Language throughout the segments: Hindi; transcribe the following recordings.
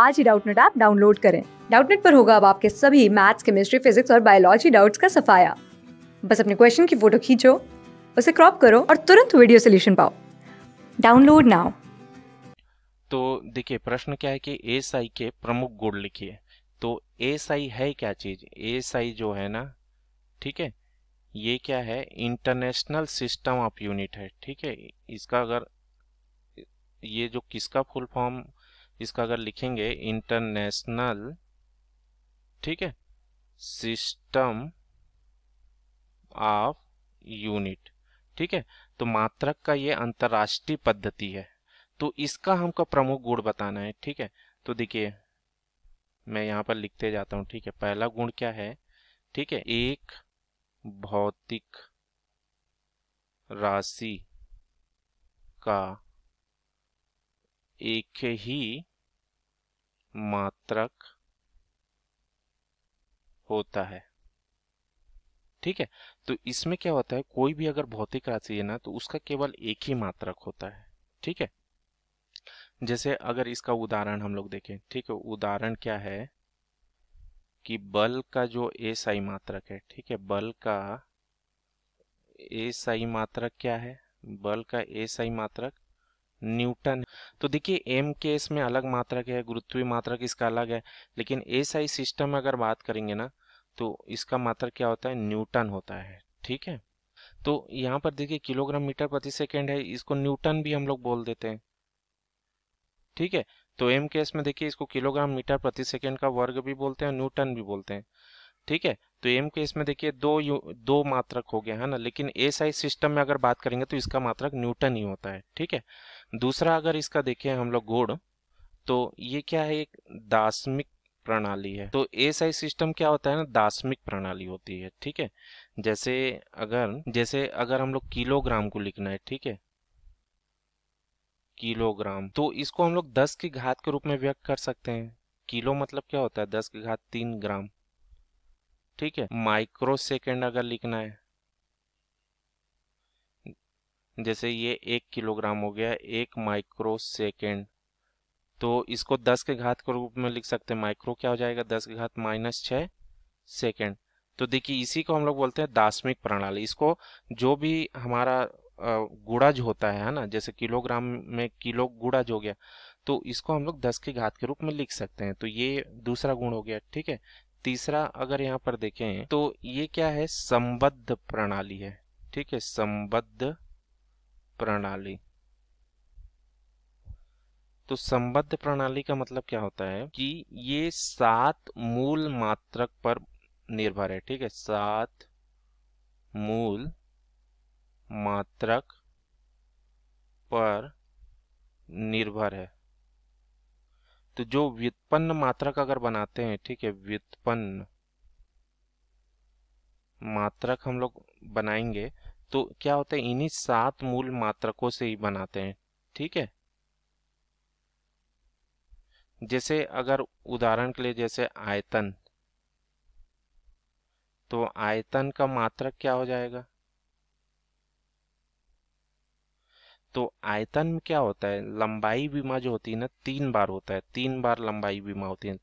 आज ही डाउटनेट ऐप डाउनलोड करें डाउटनेट पर होगा अब आपके सभी मैथ्स केमिस्ट्री फिजिक्स और बायोलॉजी डाउट्स का सफाया बस अपने क्वेश्चन की फोटो खींचो उसे क्रॉप करो और तुरंत वीडियो सोल्यूशन पाओ डाउनलोड नाउ तो देखिए प्रश्न क्या है कि एस आई के प्रमुख गुण लिखिए तो एस आई है क्या चीज एस आई जो है ना ठीक है ये क्या है इंटरनेशनल सिस्टम ऑफ यूनिट है ठीक है इसका अगर ये जो किसका फुल फॉर्म इसका अगर लिखेंगे इंटरनेशनल ठीक है सिस्टम ऑफ यूनिट ठीक है तो मात्रक का ये अंतर्राष्ट्रीय पद्धति है तो इसका हमको प्रमुख गुण बताना है ठीक है तो देखिए मैं यहाँ पर लिखते जाता हूँ ठीक है पहला गुण क्या है ठीक है एक भौतिक राशि का एक ही मात्रक होता है ठीक है तो इसमें क्या होता है कोई भी अगर भौतिक राशि है ना तो उसका केवल एक ही मात्रक होता है ठीक है जैसे अगर इसका उदाहरण हम लोग देखें ठीक है उदाहरण क्या है कि बल का जो आई मात्रक है ठीक है बल का आई मात्रक क्या है बल का आई मात्रक न्यूटन तो देखिए एम के में अलग मात्रा के है गुरुत्वीय मात्रक इसका अलग है लेकिन एस आई सिस्टम अगर बात करेंगे ना तो इसका मात्रक क्या होता है न्यूटन होता है ठीक है तो यहाँ पर देखिए किलोग्राम मीटर प्रति सेकेंड है इसको न्यूटन भी हम लोग बोल देते हैं ठीक है तो एम केस में देखिए इसको किलोग्राम मीटर प्रति सेकेंड का वर्ग भी बोलते हैं न्यूटन भी बोलते हैं ठीक है तो एम केस में देखिए दो यू, दो मात्रक हो गया है ना लेकिन ए साइज सिस्टम में अगर बात करेंगे तो इसका मात्रक न्यूटन ही होता है ठीक है दूसरा अगर इसका देखें हम लोग गोड़ तो ये क्या है एक दासमिक प्रणाली है तो ए साइज सिस्टम क्या होता है ना दासमिक प्रणाली होती है ठीक है जैसे अगर जैसे अगर हम लोग किलोग्राम को लिखना है ठीक है किलोग्राम तो इसको हम लोग दस की घात के रूप में व्यक्त कर सकते हैं किलो मतलब क्या होता है दस की घात तीन ग्राम ठीक है माइक्रो सेकेंड अगर लिखना है जैसे ये एक किलोग्राम हो गया एक माइक्रो सेकेंड तो इसको दस के घात के रूप में लिख सकते हैं माइक्रो क्या हो जाएगा दस के घात माइनस छ सेकेंड तो देखिए इसी को हम लोग बोलते हैं दासमिक प्रणाली इसको जो भी हमारा गुड़ाज होता है ना जैसे किलोग्राम में किलो गुड़ाज हो गया तो इसको हम लोग दस के घात के रूप में लिख सकते हैं तो ये दूसरा गुण हो गया ठीक है तीसरा अगर यहाँ पर देखें तो ये क्या है संबद्ध प्रणाली है ठीक है संबद्ध प्रणाली तो संबद्ध प्रणाली का मतलब क्या होता है कि ये सात मूल मात्रक पर निर्भर है ठीक है सात मूल मात्रक पर निर्भर है तो जो व्युत्पन्न मात्रक अगर बनाते हैं ठीक है व्युत्पन्न मात्रक हम लोग बनाएंगे तो क्या होता है इन्हीं सात मूल मात्रकों से ही बनाते हैं ठीक है जैसे अगर उदाहरण के लिए जैसे आयतन तो आयतन का मात्रक क्या हो जाएगा तो आयतन में क्या होता है लंबाई बीमा जो होती है ना तीन बार होता है तीन बार लंबाई बीमा होती है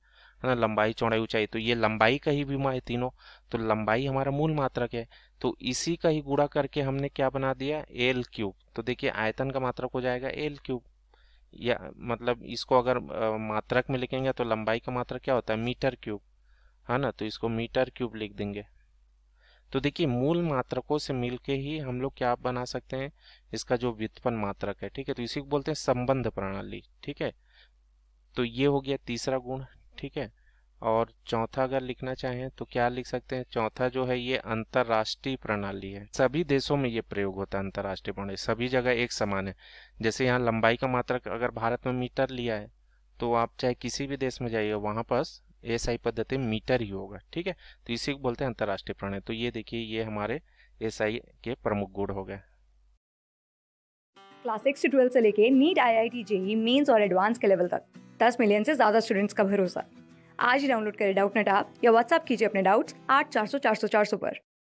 ना लंबाई चौड़ाई ऊंचाई तो ये लंबाई का ही बीमा है तीनों तो लंबाई हमारा मूल मात्रक है तो इसी का ही गुड़ा करके हमने क्या बना दिया एल क्यूब तो देखिए आयतन का मात्रक हो जाएगा एल क्यूब या मतलब इसको अगर मात्रक में लिखेंगे तो लंबाई का मात्रक क्या होता है मीटर क्यूब है ना तो इसको मीटर क्यूब लिख देंगे तो देखिए मूल मात्रकों से मिलके ही हम लोग क्या बना सकते हैं इसका जो व्युत्पन्न मात्रक है ठीक है तो इसी को बोलते हैं संबंध प्रणाली ठीक है तो ये हो गया तीसरा गुण ठीक है और चौथा अगर लिखना चाहें तो क्या लिख सकते हैं चौथा जो है ये अंतर्राष्ट्रीय प्रणाली है सभी देशों में ये प्रयोग होता है अंतर्राष्ट्रीय प्रणाली सभी जगह एक समान है जैसे यहाँ लंबाई का मात्रक अगर भारत में मीटर लिया है तो आप चाहे किसी भी देश में जाइए वहाँ पास एस आई पद्धति मीटर ही होगा ठीक है तो इसी को बोलते हैं अंतर्राष्ट्रीय प्रणय तो ये देखिए ये हमारे एस आई के प्रमुख गुण हो गए क्लास सिक्स ट्वेल्थ से लेके NEET I I T JEE Mains और एडवांस के लेवल तक दस मिलियन से ज़्यादा स्टूडेंट्स का भरोसा आज ही डाउनलोड करें डाउट नेटा या व्हाट्सअप कीजिए अपने डाउट्स आठ चार सौ चार सौ चार सौ पर